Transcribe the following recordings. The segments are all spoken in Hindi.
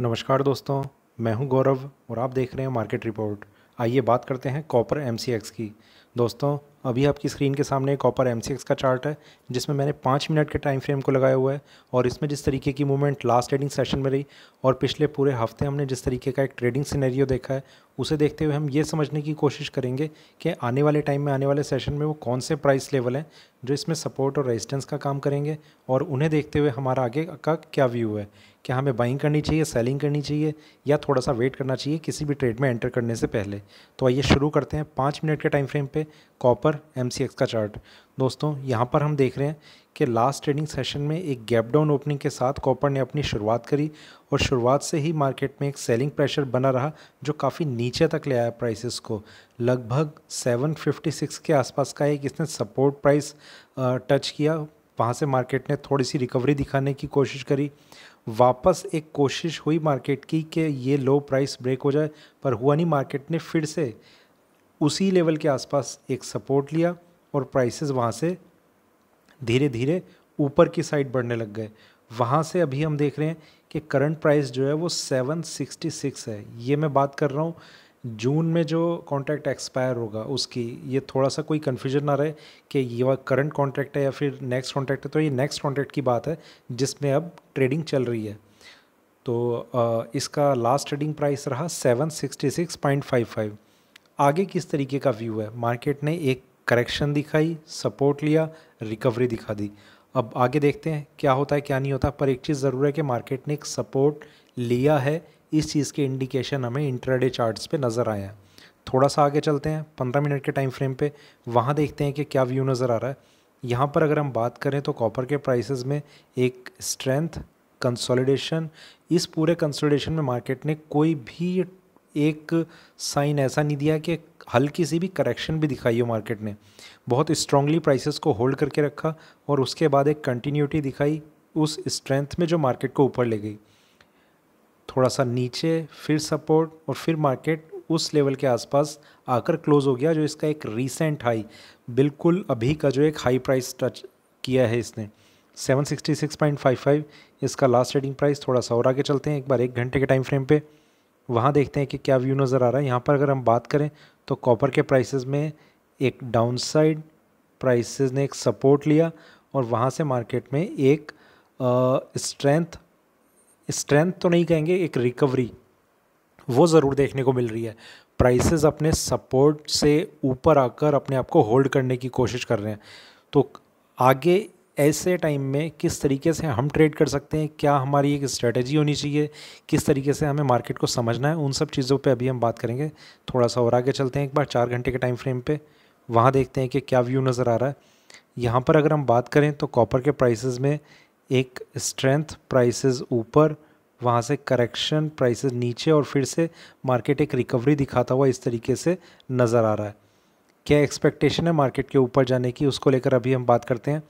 नमस्कार दोस्तों मैं हूं गौरव और आप देख रहे हैं मार्केट रिपोर्ट आइए बात करते हैं कॉपर एमसीएक्स की दोस्तों अभी आपकी स्क्रीन के सामने एक कॉपर एम का चार्ट है जिसमें मैंने पाँच मिनट के टाइम फ्रेम को लगाया हुआ है और इसमें जिस तरीके की मूवमेंट लास्ट ट्रेडिंग सेशन में रही और पिछले पूरे हफ्ते हमने जिस तरीके का एक ट्रेडिंग सिनेरियो देखा है उसे देखते हुए हम ये समझने की कोशिश करेंगे कि आने वाले टाइम में आने वाले सेशन में वो कौन से प्राइस लेवल हैं जो इसमें सपोर्ट और रेजिस्टेंस का काम करेंगे और उन्हें देखते हुए हमारा आगे का क्या व्यू है क्या हमें बाइंग करनी चाहिए सेलिंग करनी चाहिए या थोड़ा सा वेट करना चाहिए किसी भी ट्रेड में एंटर करने से पहले तो आइए शुरू करते हैं पाँच मिनट के टाइम फ्रेम पर कॉपर एम का चार्ट दोस्तों यहाँ पर हम देख रहे हैं कि लास्ट ट्रेडिंग सेशन में एक गैप डाउन ओपनिंग के साथ कॉपर ने अपनी शुरुआत करी और शुरुआत से ही मार्केट में एक सेलिंग प्रेशर बना रहा जो काफ़ी नीचे तक ले आया प्राइसेस को लगभग 756 के आसपास का एक इसने सपोर्ट प्राइस टच किया वहाँ से मार्केट ने थोड़ी सी रिकवरी दिखाने की कोशिश करी वापस एक कोशिश हुई मार्केट की कि ये लो प्राइस ब्रेक हो जाए पर हुआ नहीं मार्केट ने फिर से उसी लेवल के आसपास एक सपोर्ट लिया और प्राइसेस वहाँ से धीरे धीरे ऊपर की साइड बढ़ने लग गए वहाँ से अभी हम देख रहे हैं कि करंट प्राइस जो है वो 766 है ये मैं बात कर रहा हूँ जून में जो कॉन्ट्रैक्ट एक्सपायर होगा उसकी ये थोड़ा सा कोई कन्फ्यूजन ना रहे कि ये करंट कॉन्ट्रैक्ट है या फिर नेक्स्ट कॉन्ट्रैक्ट है तो ये नेक्स्ट कॉन्ट्रैक्ट की बात है जिसमें अब ट्रेडिंग चल रही है तो इसका लास्ट ट्रेडिंग प्राइस रहा seven sixty six point five five आगे किस तरीके का व्यू है मार्केट ने एक करेक्शन दिखाई सपोर्ट लिया रिकवरी दिखा दी अब आगे देखते हैं क्या होता है क्या नहीं होता पर एक चीज़ ज़रूर है कि मार्केट ने एक सपोर्ट लिया है इस चीज़ के इंडिकेशन हमें इंटरडे चार्ट्स पे नज़र आए हैं थोड़ा सा आगे चलते हैं पंद्रह मिनट के टाइम फ्रेम पे वहाँ देखते हैं कि क्या व्यू नज़र आ रहा है यहाँ पर अगर हम बात करें तो कॉपर के प्राइसेस में एक स्ट्रेंथ कंसोलिडेशन इस पूरे कंसोलिडेशन में मार्केट ने कोई भी एक साइन ऐसा नहीं दिया कि हल्की सी भी करेक्शन भी दिखाई हो मार्केट ने बहुत स्ट्रांगली प्राइसेस को होल्ड करके रखा और उसके बाद एक कंटिन्यूटी दिखाई उस स्ट्रेंथ में जो मार्केट को ऊपर ले गई थोड़ा सा नीचे फिर सपोर्ट और फिर मार्केट उस लेवल के आसपास आकर क्लोज हो गया जो इसका एक रीसेंट हाई बिल्कुल अभी का जो एक हाई प्राइस टच किया है इसने 766.55 इसका लास्ट ट्रेडिंग प्राइस थोड़ा सा और आगे चलते हैं एक बार एक घंटे के टाइम फ्रेम पर वहाँ देखते हैं कि क्या व्यू नज़र आ रहा है यहाँ पर अगर हम बात करें तो कॉपर के प्राइसेस में एक डाउनसाइड प्राइसेस ने एक सपोर्ट लिया और वहाँ से मार्केट में एक स्ट्रेंथ स्ट्रेंथ तो नहीं कहेंगे एक रिकवरी वो ज़रूर देखने को मिल रही है प्राइसेस अपने सपोर्ट से ऊपर आकर अपने आप को होल्ड करने की कोशिश कर रहे हैं तो आगे ऐसे टाइम में किस तरीके से हम ट्रेड कर सकते हैं क्या हमारी एक स्ट्रेटजी होनी चाहिए किस तरीके से हमें मार्केट को समझना है उन सब चीज़ों पे अभी हम बात करेंगे थोड़ा सा और आगे चलते हैं एक बार चार घंटे के टाइम फ्रेम पे वहाँ देखते हैं कि क्या व्यू नज़र आ रहा है यहाँ पर अगर हम बात करें तो कॉपर के प्राइसेस में एक स्ट्रेंथ प्राइसेस ऊपर वहाँ से करेक्शन प्राइसेस नीचे और फिर से मार्केट एक रिकवरी दिखाता हुआ इस तरीके से नज़र आ रहा है क्या एक्सपेक्टेशन है मार्केट के ऊपर जाने की उसको लेकर अभी हम बात करते हैं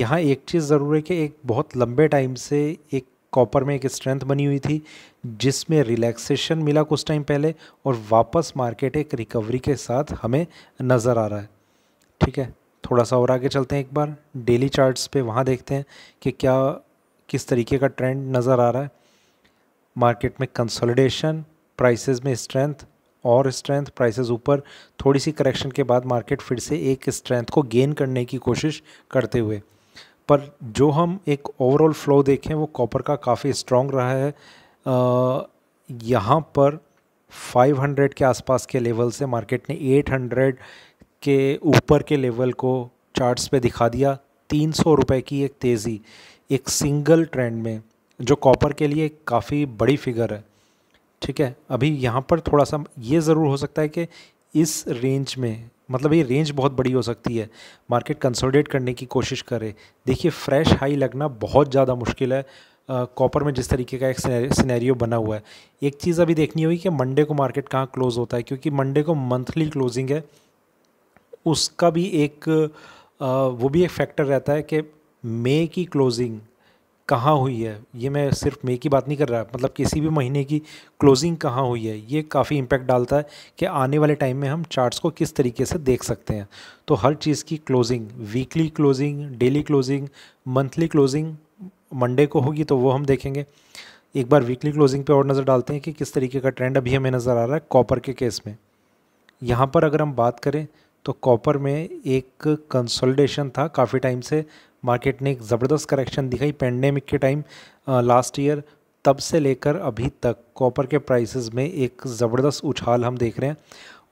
यहाँ एक चीज़ ज़रूर है कि एक बहुत लंबे टाइम से एक कॉपर में एक स्ट्रेंथ बनी हुई थी जिसमें रिलैक्सेशन मिला कुछ टाइम पहले और वापस मार्केट एक रिकवरी के साथ हमें नज़र आ रहा है ठीक है थोड़ा सा और आगे चलते हैं एक बार डेली चार्ट्स पे वहाँ देखते हैं कि क्या किस तरीके का ट्रेंड नज़र आ रहा है मार्केट में कंसोलिडेशन प्राइसेस में स्ट्रेंथ और स्ट्रेंथ प्राइसेस ऊपर थोड़ी सी करेक्शन के बाद मार्केट फिर से एक स्ट्रेंथ को गेन करने की कोशिश करते हुए पर जो हम एक ओवरऑल फ्लो देखें वो कॉपर का काफ़ी स्ट्रॉन्ग रहा है यहाँ पर 500 के आसपास के लेवल से मार्केट ने 800 के ऊपर के लेवल को चार्ट्स पे दिखा दिया तीन सौ रुपये की एक तेज़ी एक सिंगल ट्रेंड में जो कॉपर के लिए काफ़ी बड़ी फिगर है ठीक है अभी यहाँ पर थोड़ा सा ये ज़रूर हो सकता है कि इस रेंज में मतलब ये रेंज बहुत बड़ी हो सकती है मार्केट कंसोलिडेट करने की कोशिश करे देखिए फ्रेश हाई लगना बहुत ज़्यादा मुश्किल है कॉपर में जिस तरीके का एक सिनेरियो बना हुआ है एक चीज़ अभी देखनी होगी कि मंडे को मार्केट कहाँ क्लोज़ होता है क्योंकि मंडे को मंथली क्लोजिंग है उसका भी एक आ, वो भी एक फैक्टर रहता है कि मे की क्लोजिंग कहाँ हुई है ये मैं सिर्फ मे की बात नहीं कर रहा मतलब किसी भी महीने की क्लोजिंग कहाँ हुई है ये काफ़ी इम्पैक्ट डालता है कि आने वाले टाइम में हम चार्ट्स को किस तरीके से देख सकते हैं तो हर चीज़ की closing weekly closing daily closing monthly closing Monday को होगी तो वो हम देखेंगे एक बार वीकली क्लोजिंग पे और नज़र डालते हैं कि किस तरीके का ट्रेंड अभी हमें नज़र आ रहा है कॉपर के केस में यहाँ पर अगर हम बात करें तो कॉपर में एक कंसोलिडेशन था काफ़ी टाइम से मार्केट ने एक ज़बरदस्त करेक्शन दिखाई पेंडेमिक के टाइम लास्ट ईयर तब से लेकर अभी तक कॉपर के प्राइसेस में एक ज़बरदस्त उछाल हम देख रहे हैं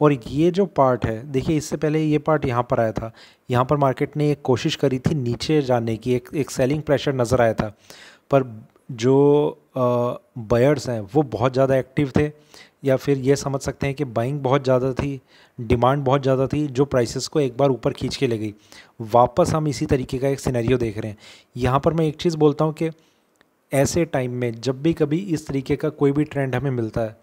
और ये जो पार्ट है देखिए इससे पहले ये पार्ट यहाँ पर आया था यहाँ पर मार्केट ने एक कोशिश करी थी नीचे जाने की एक एक सेलिंग प्रेशर नज़र आया था पर जो बयर्स हैं वो बहुत ज़्यादा एक्टिव थे या फिर ये समझ सकते हैं कि बाइंग बहुत ज़्यादा थी डिमांड बहुत ज़्यादा थी जो प्राइसेस को एक बार ऊपर खींच के ले गई वापस हम इसी तरीके का एक सिनेरियो देख रहे हैं यहाँ पर मैं एक चीज़ बोलता हूँ कि ऐसे टाइम में जब भी कभी इस तरीके का कोई भी ट्रेंड हमें मिलता है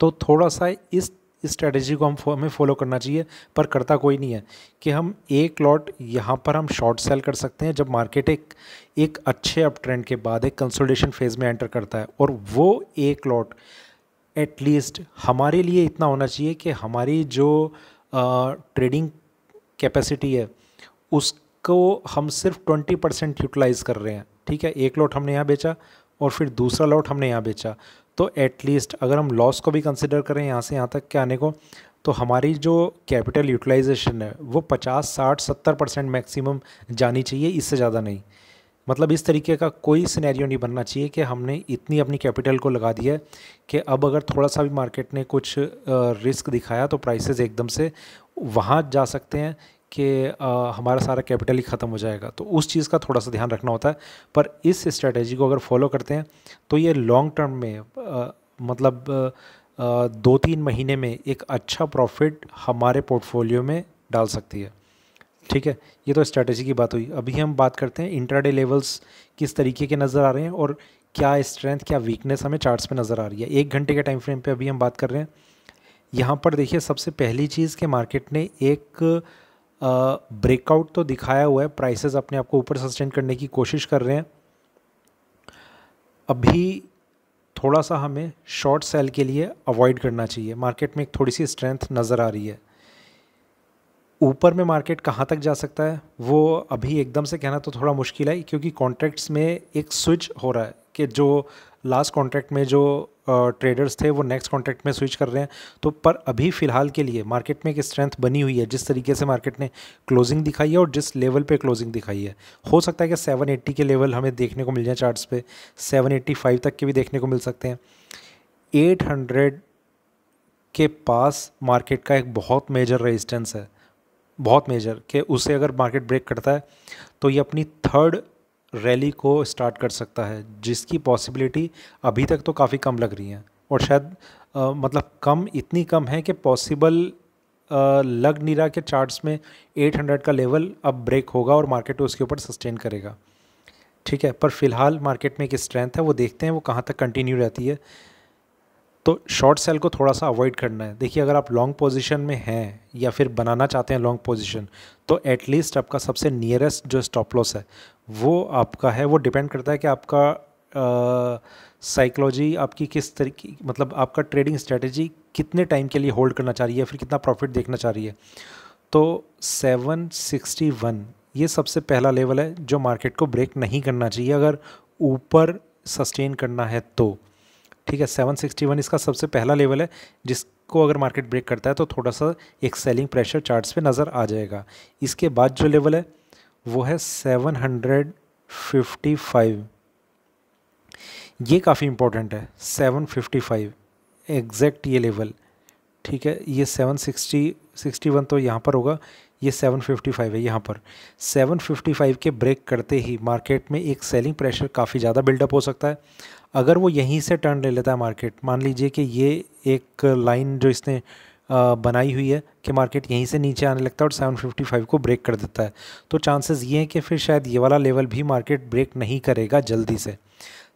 तो थोड़ा सा इस स्ट्रैटेजी को हम हमें फॉलो करना चाहिए पर करता कोई नहीं है कि हम एक लॉट यहाँ पर हम शॉर्ट सेल कर सकते हैं जब मार्केट एक एक अच्छे अप ट्रेंड के बाद एक कंसोलिडेशन फेज़ में एंटर करता है और वो एक लॉट एटलीस्ट हमारे लिए इतना होना चाहिए कि हमारी जो ट्रेडिंग कैपेसिटी है उसको हम सिर्फ ट्वेंटी परसेंट यूटिलाइज़ कर रहे हैं ठीक है एक लॉट हमने यहाँ बेचा और फिर दूसरा लॉट हमने यहाँ बेचा तो एटलीस्ट अगर हम लॉस को भी कंसिडर करें यहाँ से यहाँ तक के आने को तो हमारी जो कैपिटल यूटिलाइजेशन है वो पचास साठ सत्तर परसेंट मैक्सिमम जानी चाहिए इससे ज़्यादा नहीं मतलब इस तरीके का कोई सिनेरियो नहीं बनना चाहिए कि हमने इतनी अपनी कैपिटल को लगा दिया है कि अब अगर थोड़ा सा भी मार्केट ने कुछ रिस्क दिखाया तो प्राइसेस एकदम से वहाँ जा सकते हैं कि हमारा सारा कैपिटल ही ख़त्म हो जाएगा तो उस चीज़ का थोड़ा सा ध्यान रखना होता है पर इस स्ट्रेटेजी को अगर फॉलो करते हैं तो ये लॉन्ग टर्म में आ, मतलब आ, दो तीन महीने में एक अच्छा प्रॉफिट हमारे पोर्टफोलियो में डाल सकती है ठीक है ये तो स्ट्रैटेजी की बात हुई अभी हम बात करते हैं इंट्राडे लेवल्स किस तरीके के नज़र आ रहे हैं और क्या स्ट्रेंथ क्या वीकनेस हमें चार्ट्स पे नज़र आ रही है एक घंटे के टाइम फ्रेम पे अभी हम बात कर रहे हैं यहाँ पर देखिए सबसे पहली चीज़ के मार्केट ने एक ब्रेकआउट तो दिखाया हुआ है प्राइसेस अपने आप को ऊपर सस्टेन करने की कोशिश कर रहे हैं अभी थोड़ा सा हमें शॉर्ट सेल के लिए अवॉइड करना चाहिए मार्केट में एक थोड़ी सी स्ट्रेंथ नज़र आ रही है ऊपर में मार्केट कहाँ तक जा सकता है वो अभी एकदम से कहना तो थोड़ा मुश्किल है क्योंकि कॉन्ट्रैक्ट्स में एक स्विच हो रहा है कि जो लास्ट कॉन्ट्रैक्ट में जो ट्रेडर्स थे वो नेक्स्ट कॉन्ट्रैक्ट में स्विच कर रहे हैं तो पर अभी फ़िलहाल के लिए मार्केट में एक स्ट्रेंथ बनी हुई है जिस तरीके से मार्केट ने क्लोजिंग दिखाई है और जिस लेवल पे क्लोजिंग दिखाई है हो सकता है कि एट्टी के लेवल हमें देखने को मिल जाए चार्ट पे फाइव तक के भी देखने को मिल सकते हैं हंड्रेड के पास मार्केट का एक बहुत मेजर रेजिस्टेंस है बहुत मेजर कि उसे अगर मार्केट ब्रेक करता है तो ये अपनी थर्ड रैली को स्टार्ट कर सकता है जिसकी पॉसिबिलिटी अभी तक तो काफ़ी कम लग रही है और शायद आ, मतलब कम इतनी कम है कि पॉसिबल लग नहीं रहा कि चार्ट्स में 800 का लेवल अब ब्रेक होगा और मार्केट उसके ऊपर सस्टेन करेगा ठीक है पर फिलहाल मार्केट में एक स्ट्रेंथ है वो देखते हैं वो कहाँ तक कंटिन्यू रहती है तो शॉर्ट सेल को थोड़ा सा अवॉइड करना है देखिए अगर आप लॉन्ग पोजीशन में हैं या फिर बनाना चाहते हैं लॉन्ग पोजीशन तो एटलीस्ट आपका सबसे नियरेस्ट जो स्टॉप लॉस है वो आपका है वो डिपेंड करता है कि आपका साइकोलॉजी आपकी किस तरीके मतलब आपका ट्रेडिंग स्ट्रेटजी कितने टाइम के लिए होल्ड करना चाह रही है फिर कितना प्रॉफिट देखना चाह रही है तो 761 ये सबसे पहला लेवल है जो मार्केट को ब्रेक नहीं करना चाहिए अगर ऊपर सस्टेन करना है तो ठीक है 761 इसका सबसे पहला लेवल है जिसको अगर मार्केट ब्रेक करता है तो थोड़ा सा एक सेलिंग प्रेशर चार्ट्स पे नज़र आ जाएगा इसके बाद जो लेवल है वो है 755 ये काफ़ी इम्पोर्टेंट है 755 एग्जैक्ट ये लेवल ठीक है ये 760 61 तो यहाँ पर होगा ये 755 है यहाँ पर 755 के ब्रेक करते ही मार्केट में एक सेलिंग प्रेशर काफ़ी ज़्यादा बिल्डअप हो सकता है अगर वो यहीं से टर्न ले लेता है मार्केट मान लीजिए कि ये एक लाइन जो इसने बनाई हुई है कि मार्केट यहीं से नीचे आने लगता है और 755 को ब्रेक कर देता है तो चांसेस ये हैं कि फिर शायद ये वाला लेवल भी मार्केट ब्रेक नहीं करेगा जल्दी से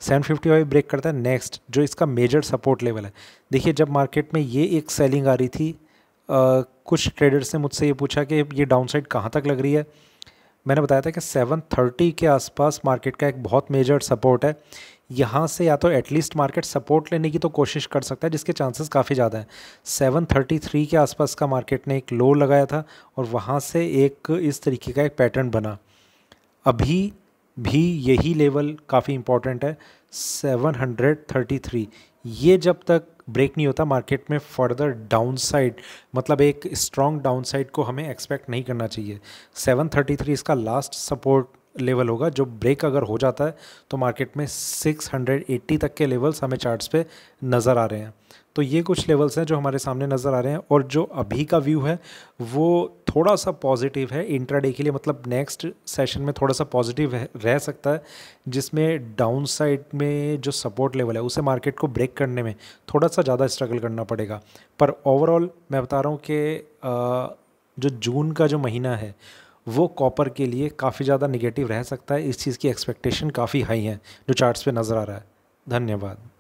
755 ब्रेक करता है नेक्स्ट जो इसका मेजर सपोर्ट लेवल है देखिए जब मार्केट में ये एक सेलिंग आ रही थी आ, कुछ ट्रेडर्स ने मुझसे ये पूछा कि ये साइड कहाँ तक लग रही है मैंने बताया था कि सेवन थर्टी के आसपास मार्केट का एक बहुत मेजर सपोर्ट है यहाँ से या तो एटलीस्ट मार्केट सपोर्ट लेने की तो कोशिश कर सकता है जिसके चांसेस काफ़ी ज़्यादा हैं थ्री के आसपास का मार्केट ने एक लो लगाया था और वहाँ से एक इस तरीके का एक पैटर्न बना अभी भी यही लेवल काफ़ी इंपॉर्टेंट है सेवन हंड्रेड थर्टी थ्री ये जब तक ब्रेक नहीं होता मार्केट में फर्दर डाउन साइड मतलब एक स्ट्रॉन्ग डाउन साइड को हमें एक्सपेक्ट नहीं करना चाहिए 733 इसका लास्ट सपोर्ट लेवल होगा जो ब्रेक अगर हो जाता है तो मार्केट में 680 तक के लेवल्स हमें चार्ट्स पे नज़र आ रहे हैं तो ये कुछ लेवल्स हैं जो हमारे सामने नज़र आ रहे हैं और जो अभी का व्यू है वो थोड़ा सा पॉजिटिव है इंट्राडे के लिए मतलब नेक्स्ट सेशन में थोड़ा सा पॉजिटिव रह सकता है जिसमें डाउन साइड में जो सपोर्ट लेवल है उसे मार्केट को ब्रेक करने में थोड़ा सा ज़्यादा स्ट्रगल करना पड़ेगा पर ओवरऑल मैं बता रहा हूँ कि जो जून का जो महीना है वो कॉपर के लिए काफ़ी ज़्यादा निगेटिव रह सकता है इस चीज़ की एक्सपेक्टेशन काफ़ी हाई है जो चार्ट्स पे नज़र आ रहा है धन्यवाद